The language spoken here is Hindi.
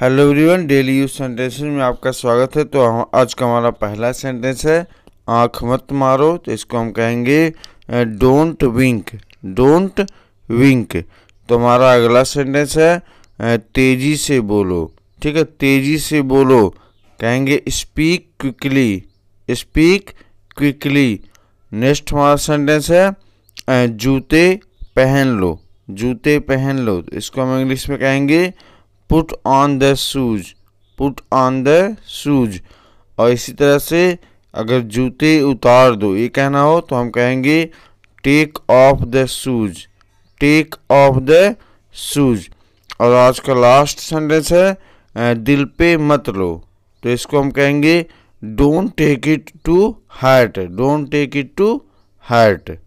hello everyone daily use sentence में आपका स्वागत है तो आज का हमारा पहला सेंटेंस है आँख मत मारो तो इसको हम कहेंगे डोंट विंक डोंट विंक तो हमारा अगला सेंटेंस है तेज़ी से बोलो ठीक है तेज़ी से बोलो कहेंगे speak quickly speak quickly next हमारा सेंटेंस है जूते पहन लो जूते पहन लो तो इसको हम इंग्लिश में कहेंगे put on the shoes put on the shoes और इसी तरह से अगर जूते उतार दो ये कहना हो तो हम कहेंगे take off the shoes take off the shoes और आज का लास्ट सेंटेंस है दिल पे मत लो तो इसको हम कहेंगे don't take it to heart don't take it to heart